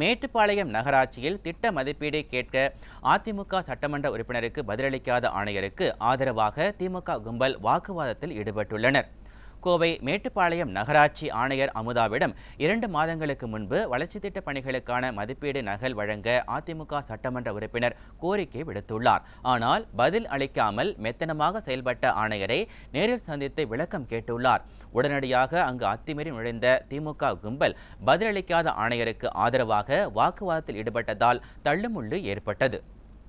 மேட்டுப்பாளையம் நகராட்சியில் திட்ட மதிப்பீடு கேட்க அதிமுக சட்டமன்ற உறுப்பினருக்கு பதிலளிக்காத ஆணையருக்கு ஆதரவாக திமுக கும்பல் வாக்குவாதத்தில் ஈடுபட்டுள்ளனர் கோவை மேட்டுப்பாளையம் நகராட்சி ஆணையர் அமுதாவிடம் இரண்டு மாதங்களுக்கு முன்பு வளர்ச்சி திட்ட பணிகளுக்கான மதிப்பீடு நகல் வழங்க அதிமுக சட்டமன்ற உறுப்பினர் கோரிக்கை விடுத்துள்ளார் ஆனால் பதில் அளிக்காமல் மெத்தனமாக செயல்பட்ட ஆணையரை நேரில் சந்தித்து விளக்கம் கேட்டுள்ளார் உடனடியாக அங்கு அத்துமீறி நுழைந்த திமுக கும்பல் பதிலளிக்காத ஆணையருக்கு ஆதரவாக வாக்குவாதத்தில் ஈடுபட்டதால் தள்ளுமுள்ளு ஏற்பட்டது